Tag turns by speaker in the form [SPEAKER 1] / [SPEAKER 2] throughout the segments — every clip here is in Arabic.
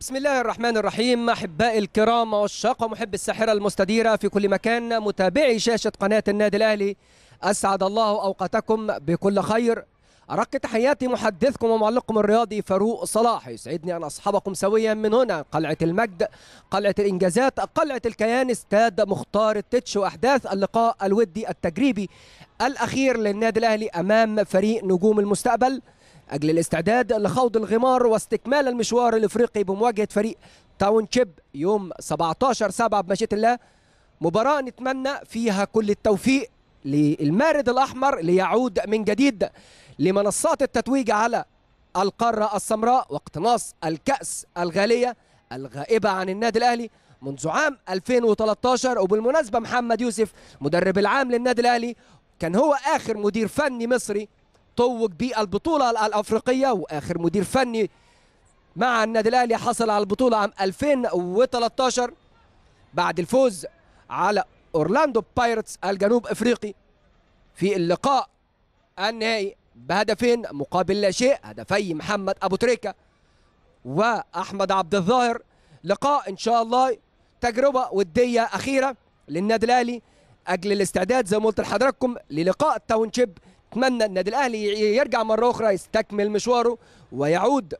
[SPEAKER 1] بسم الله الرحمن الرحيم أحبائي الكرام عشاق ومحب الساحرة المستديرة في كل مكان متابعي شاشة قناة النادي الأهلي أسعد الله أوقاتكم بكل خير أرق تحياتي محدثكم ومعلقكم الرياضي فاروق صلاح يسعدني أن أصحبكم سويا من هنا قلعة المجد قلعة الإنجازات قلعة الكيان استاد مختار التتش وأحداث اللقاء الودي التجريبي الأخير للنادي الأهلي أمام فريق نجوم المستقبل أجل الاستعداد لخوض الغمار واستكمال المشوار الإفريقي بمواجهة فريق تاون تشيب يوم 17 7 بمشيئة الله مباراة نتمنى فيها كل التوفيق للمارد الأحمر ليعود من جديد لمنصات التتويج على القارة السمراء واقتناص الكأس الغالية الغائبة عن النادي الأهلي منذ عام 2013 وبالمناسبة محمد يوسف مدرب العام للنادي الأهلي كان هو آخر مدير فني مصري توج بالبطوله الافريقيه واخر مدير فني مع النادي الاهلي حصل على البطوله عام 2013 بعد الفوز على اورلاندو بايرتس الجنوب افريقي في اللقاء النهائي بهدفين مقابل لا شيء هدفي محمد ابو تريكه واحمد عبد الظاهر لقاء ان شاء الله تجربه وديه اخيره للنادي الاهلي اجل الاستعداد زي ما قلت لحضراتكم للقاء التاونشيب اتمنى النادي الاهلي يرجع مره اخرى يستكمل مشواره ويعود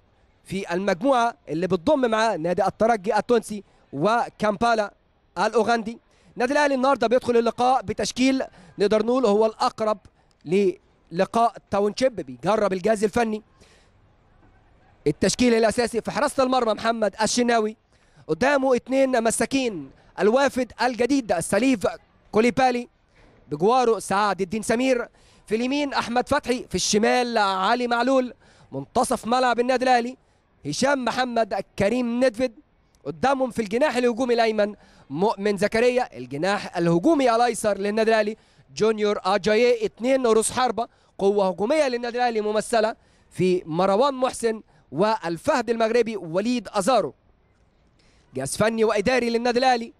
[SPEAKER 1] في المجموعه اللي بتضم معاه نادي الترجي التونسي وكامبالا الاوغندي النادي الاهلي النهارده بيدخل اللقاء بتشكيل نقدر نقول هو الاقرب للقاء تاونشيب بيجرب الجهاز الفني التشكيل الاساسي في حراسه المرمى محمد الشناوي قدامه اثنين مساكين الوافد الجديد السليف كوليبالي بجواره سعاد الدين سمير في اليمين احمد فتحي في الشمال علي معلول منتصف ملعب النادي الاهلي هشام محمد كريم ندفد قدامهم في الجناح الهجومي الايمن مؤمن زكريا الجناح الهجومي الايسر للنادي الاهلي جونيور اجاي اثنين روس حربه قوه هجوميه للنادي الاهلي ممثله في مروان محسن والفهد المغربي وليد ازارو جهاز فني واداري للنادي الاهلي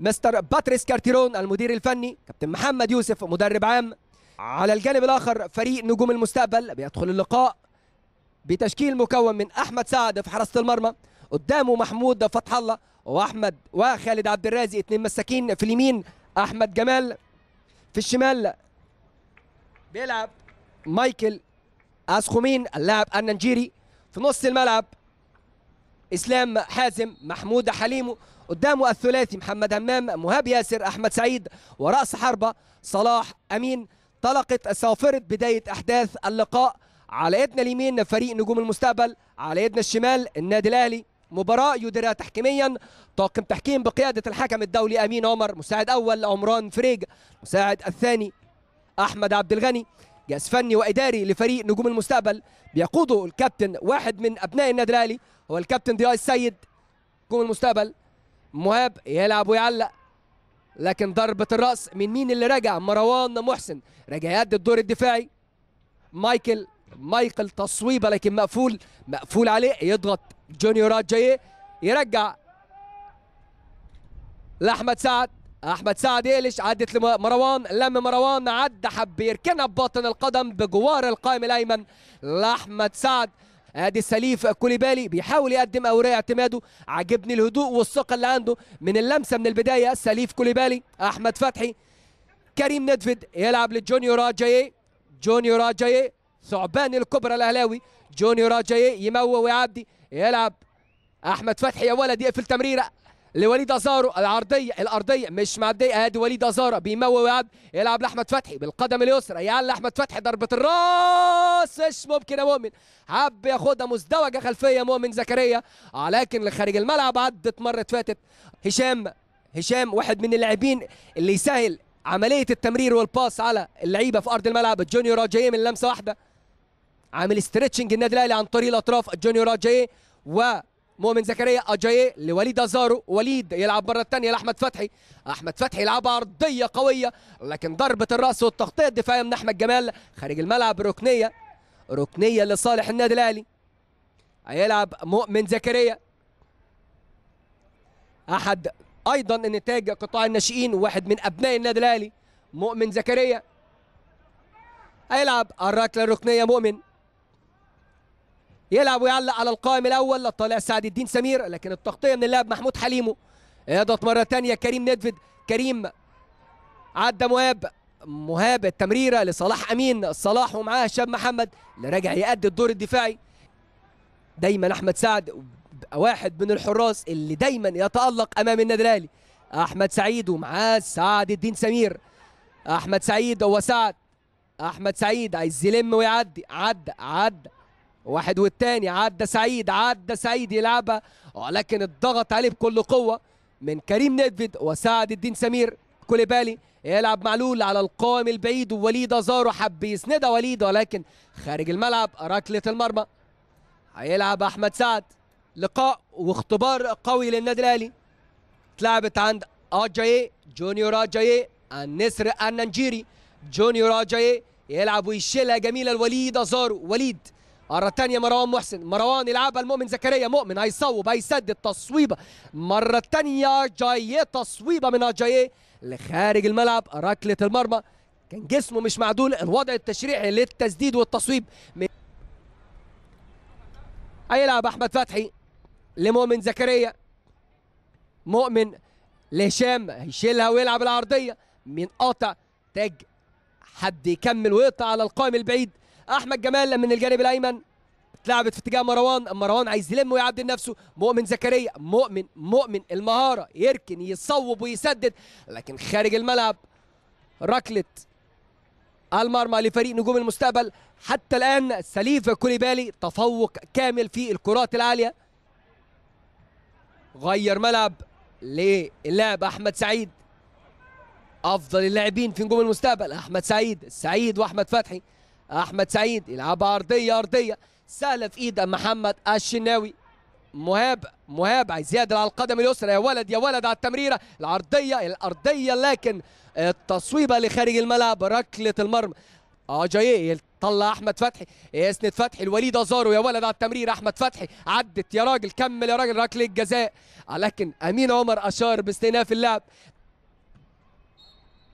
[SPEAKER 1] مستر باتريس كارتيرون المدير الفني كابتن محمد يوسف مدرب عام على الجانب الآخر فريق نجوم المستقبل بيدخل اللقاء بتشكيل مكون من أحمد سعد في حراسة المرمى قدامه محمود فتح الله وأحمد وخالد عبد الرازق اثنين مساكين في اليمين أحمد جمال في الشمال بيلعب مايكل أسخومين اللاعب الننجيري في نص الملعب اسلام حازم محمود حليمو قدامه الثلاثي محمد همام مهاب ياسر احمد سعيد وراس حربه صلاح امين طلقت صافره بدايه احداث اللقاء على يدنا اليمين فريق نجوم المستقبل على يدنا الشمال النادي الاهلي مباراة يديرها تحكيميا طاقم تحكيم بقيادة الحكم الدولي أمين عمر مساعد أول عمران فريج مساعد الثاني أحمد عبد الغني جهاز فني وإداري لفريق نجوم المستقبل بيقوده الكابتن واحد من أبناء النادي الأهلي هو الكابتن ضياء السيد كوم المستقبل مهاب يلعب ويعلق لكن ضربة الرأس من مين اللي رجع مروان محسن رجع يأدي الدور الدفاعي مايكل مايكل تصويبة لكن مقفول مقفول عليه يضغط جونيورات جاي يرجع لأحمد سعد أحمد سعد يقلش عدت لمروان لم مروان عدى حب يركنها بباطن القدم بجوار القائم الأيمن لأحمد سعد ادي سليف كوليبالي بيحاول يقدم اوراق اعتماده عاجبني الهدوء والثقه اللي عنده من اللمسه من البدايه سليف كوليبالي احمد فتحي كريم ندفد يلعب لجونيور جاي جونيور جاي ثعبان الكبرى الاهلاوي جونيور جاي يموه ويعدي يلعب احمد فتحي يا ولد يقفل تمريره لوليد ازارو العرضيه الارضيه مش معديه ادي وليد ازارو بيموي ويعد يلعب لاحمد فتحي بالقدم اليسرى يعلى احمد فتحي ضربه الراس مش ممكن يا مؤمن حب ياخدها مزدوجه خلفيه مؤمن زكريا آه، لكن لخارج الملعب عدت مره فاتت هشام هشام واحد من اللاعبين اللي يسهل عمليه التمرير والباس على اللعيبه في ارض الملعب الجونيور جاي من لمسه واحده عامل ستريتشنج النادي الاهلي عن طريق الاطراف الجونيور جاي و مؤمن زكريا اجاي لوليد ازارو وليد يلعب مره ثانيه لاحمد فتحي احمد فتحي يلعب عرضيه قويه لكن ضربه الراس والتغطيه الدفاعيه من احمد جمال خارج الملعب ركنيه ركنيه لصالح النادي الاهلي هيلعب مؤمن زكريا احد ايضا نتاج قطاع الناشئين واحد من ابناء النادي الاهلي مؤمن زكريا هيلعب الركله الركنيه مؤمن يلعب ويعلق على القائم الاول طالع سعد الدين سمير لكن التغطيه من اللاعب محمود حليمو يضغط مره ثانيه كريم ندفد كريم عدى مهاب مهاب التمريره لصلاح امين صلاح ومعاه هشام محمد اللي راجع يأدي الدور الدفاعي دايما احمد سعد واحد من الحراس اللي دايما يتالق امام النادي الاهلي احمد سعيد ومعاه سعد الدين سمير احمد سعيد هو سعد احمد سعيد عايز يلم ويعدي عدى عدى واحد والتاني عدى سعيد عدى سعيد يلعبها ولكن آه، الضغط عليه بكل قوه من كريم نيدفيد وسعد الدين سمير كوليبالي يلعب معلول على القائم البعيد ووليد ازارو حب يسندها وليد ولكن خارج الملعب ركله المرمى هيلعب احمد سعد لقاء واختبار قوي للنادي الاهلي اتلعبت عند اجاي جونيور اجاي النسر الننجيري جونيور اجاي يلعب ويشيلها جميله لوليد ازارو وليد مرة تانية مروان محسن مروان يلعبها المؤمن زكريا مؤمن هيصوب هيسدد تصويبة مرة تانية جايه تصويبة من أجاييه لخارج الملعب ركلة المرمى كان جسمه مش معدول الوضع التشريعي للتسديد والتصويب هيلعب أحمد فتحي لمؤمن زكريا مؤمن لهشام هيشيلها ويلعب العرضية من قاطع تاج حد يكمل ويقطع على القائم البعيد احمد جمال من الجانب الايمن اتلعبت في اتجاه مروان مروان عايز يلم ويعدل نفسه مؤمن زكريا مؤمن مؤمن المهاره يركن يصوب ويسدد لكن خارج الملعب ركله المرمى لفريق نجوم المستقبل حتى الان سليف كوليبالي تفوق كامل في الكرات العاليه غير ملعب للاعب احمد سعيد افضل اللاعبين في نجوم المستقبل احمد سعيد سعيد واحمد فتحي احمد سعيد يلعب ارضيه ارضيه سهله في ايد محمد الشناوي مهاب مهاب عايز على القدم اليسرى يا ولد يا ولد على التمريره العرضيه الارضيه لكن التصويبه لخارج الملعب ركله المرمى اجاييه آه، طلع احمد فتحي يسند فتحي الوليد ازارو يا ولد على التمرير احمد فتحي عدت يا راجل كمل يا راجل ركله جزاء آه، لكن امين عمر اشار باستئناف اللعب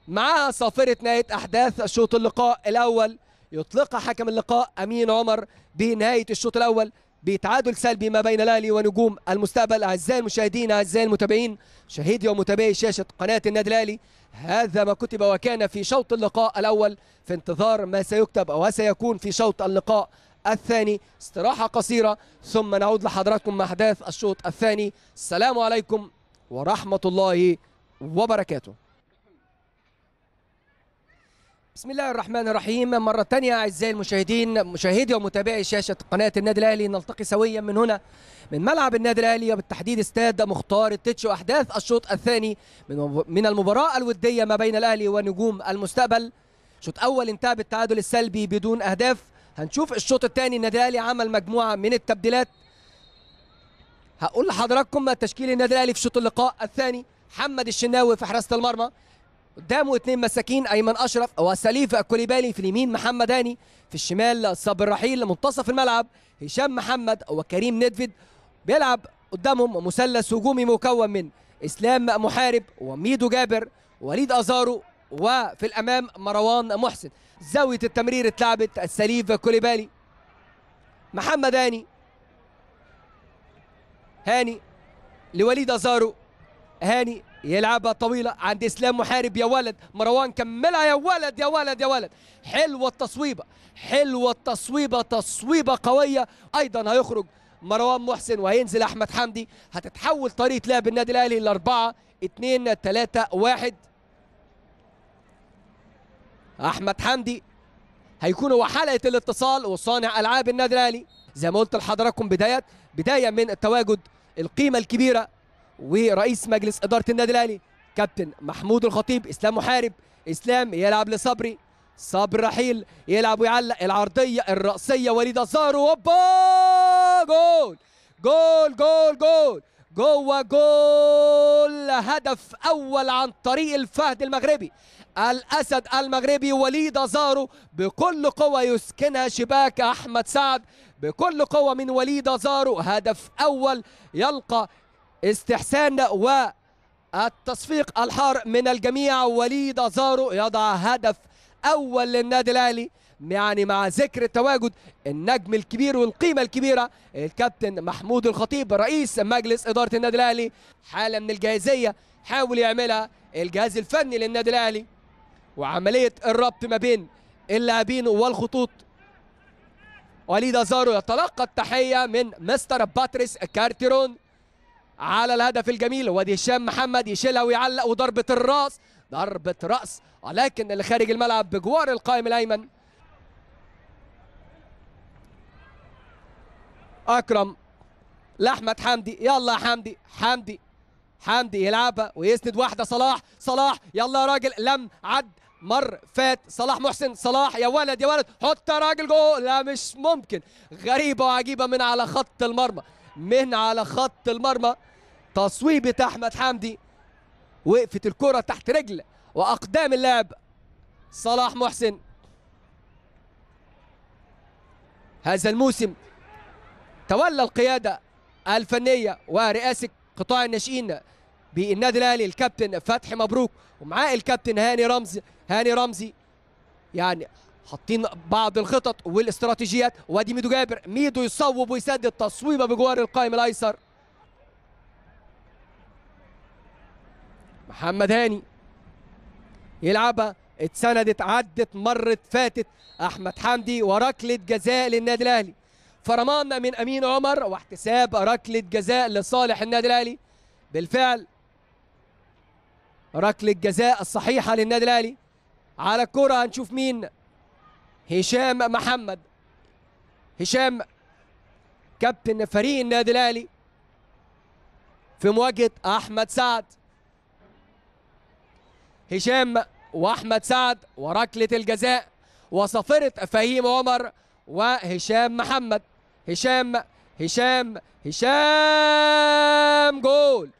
[SPEAKER 1] معاها صافره نهايه احداث شوط اللقاء الاول يطلقها حكم اللقاء امين عمر بنهايه الشوط الاول بتعادل سلبي ما بين الاهلي ونجوم المستقبل اعزائي المشاهدين اعزائي المتابعين شهيدي ومتابعي شاشه قناه النادي الاهلي هذا ما كتب وكان في شوط اللقاء الاول في انتظار ما سيكتب او سيكون في شوط اللقاء الثاني استراحه قصيره ثم نعود لحضراتكم مع احداث الشوط الثاني السلام عليكم ورحمه الله وبركاته بسم الله الرحمن الرحيم مرة ثانية أعزائي المشاهدين مشاهدي ومتابعي شاشة قناة النادي الأهلي نلتقي سويا من هنا من ملعب النادي الأهلي وبالتحديد استاد مختار التتش وأحداث الشوط الثاني من من المباراة الودية ما بين الأهلي ونجوم المستقبل شوط أول انتهى بالتعادل السلبي بدون أهداف هنشوف الشوط الثاني النادي الأهلي عمل مجموعة من التبديلات هقول لحضراتكم تشكيل النادي الأهلي في شوط اللقاء الثاني محمد الشناوي في حراسة المرمى قدامه اثنين مساكين ايمن اشرف وسليف كوليبالي في اليمين محمد هاني في الشمال صابر رحيل منتصف الملعب هشام محمد وكريم ندفد بيلعب قدامهم مثلث هجومي مكون من اسلام محارب وميدو جابر وليد ازارو وفي الامام مروان محسن زاويه التمرير اتلعبت السليف كوليبالي محمد هاني هاني لوليد ازارو هاني يلعبها طويلة عند إسلام محارب يا ولد مروان كملها يا ولد يا ولد يا ولد حلوة التصويبة حلوة التصويبة تصويبة قوية أيضا هيخرج مروان محسن وهينزل أحمد حمدي هتتحول طريقة لعب النادي الأهلي لأربعة اتنين تلاتة واحد أحمد حمدي هيكون هو حلقة الاتصال وصانع ألعاب النادي الأهلي زي ما قلت لحضراتكم بداية بداية من التواجد القيمة الكبيرة ورئيس مجلس إدارة النادي الأهلي كابتن محمود الخطيب إسلام محارب إسلام يلعب لصبري صبري رحيل يلعب ويعلق العرضية الرأسية وليد أزارو هوبا جول جول جول جول جوه جول هدف اول عن طريق الفهد المغربي الاسد المغربي وليد ازارو بكل قوه يسكنها شباك احمد سعد بكل قوه من وليد ازارو هدف اول يلقى استحسان والتصفيق الحار من الجميع وليد ازارو يضع هدف اول للنادي الاهلي يعني مع ذكر التواجد النجم الكبير والقيمه الكبيره الكابتن محمود الخطيب رئيس مجلس اداره النادي الاهلي حاله من الجاهزيه حاول يعملها الجهاز الفني للنادي الاهلي وعمليه الربط ما بين اللاعبين والخطوط وليد ازارو يتلقى التحيه من مستر باتريس كارتيرون على الهدف الجميل وادي هشام محمد يشيلها ويعلق وضربه الراس ضربه راس ولكن اللي خارج الملعب بجوار القائم الايمن اكرم لاحمد حمدي يلا يا حمدي حمدي حمدي يلعبها ويسند واحده صلاح صلاح يلا يا راجل لم عد مر فات صلاح محسن صلاح يا ولد يا ولد حط يا راجل جول لا مش ممكن غريبه وعجيبه من على خط المرمى من على خط المرمى تصويبة أحمد حمدي وقفت الكرة تحت رجل وأقدام اللاعب صلاح محسن هذا الموسم تولى القيادة الفنية ورئاسة قطاع الناشئين بالنادي الاهلي الكابتن فتحي مبروك ومعاه الكابتن هاني رمزي هاني رمزي يعني حاطين بعض الخطط والاستراتيجيات وادي ميدو جابر ميدو يصوب ويسدد تصويبه بجوار القائم الايسر محمد هاني يلعبها اتسندت عدت مرت فاتت احمد حمدي وركله جزاء للنادي الاهلي فرمان من امين عمر واحتساب ركله جزاء لصالح النادي الاهلي بالفعل ركله جزاء الصحيحه للنادي الاهلي على الكره هنشوف مين هشام محمد هشام كابتن فريق النادي الاهلي في مواجهه احمد سعد هشام واحمد سعد وركله الجزاء وصفره فهيم عمر وهشام محمد هشام هشام هشام جول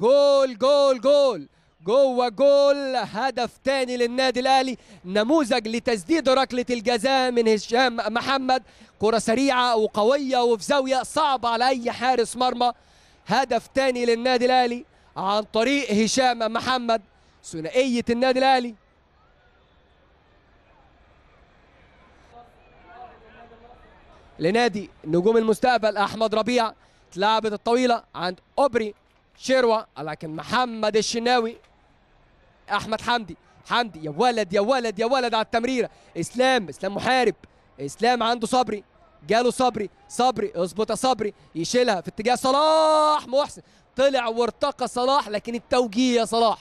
[SPEAKER 1] جول جول جول جوه جول هدف تاني للنادي الاهلي نموذج لتسديد ركله الجزاء من هشام محمد كره سريعه وقويه وفي زاويه صعبه على اي حارس مرمى هدف تاني للنادي الاهلي عن طريق هشام محمد ثنائيه النادي الاهلي لنادي نجوم المستقبل احمد ربيع اتلعبت الطويله عند اوبري شيروا لكن محمد الشناوي احمد حمدي حمدي يا ولد يا ولد يا ولد على التمريره اسلام اسلام محارب اسلام عنده صبري جاله صبري صبري اظبط يا صبري يشيلها في اتجاه صلاح محسن طلع وارتقى صلاح لكن التوجيه يا صلاح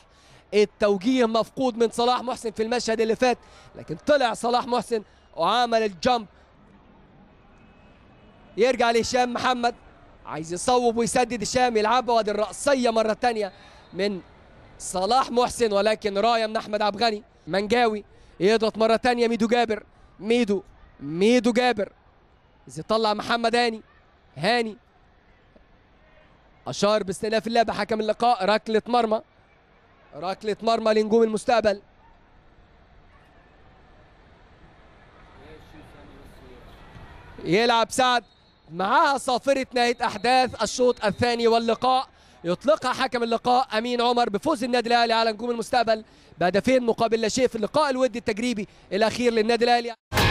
[SPEAKER 1] التوجيه مفقود من صلاح محسن في المشهد اللي فات لكن طلع صلاح محسن وعمل الجمب يرجع لهشام محمد عايز يصوب ويسدد هشام يلعبها وادي الرأسية مرة تانية من صلاح محسن ولكن رايه من احمد غني منجاوي يضغط مره ثانيه ميدو جابر ميدو ميدو جابر زي طلع محمد هاني هاني اشار باستئناف اللعبه حكم اللقاء ركله مرمى ركله مرمى لنجوم المستقبل يلعب سعد معها صافرة نهاية أحداث الشوط الثاني واللقاء يطلقها حكم اللقاء امين عمر بفوز النادي الاهلي على نجوم المستقبل بهدفين مقابل لا شيء في اللقاء الودي التجريبي الاخير للنادي الاهلي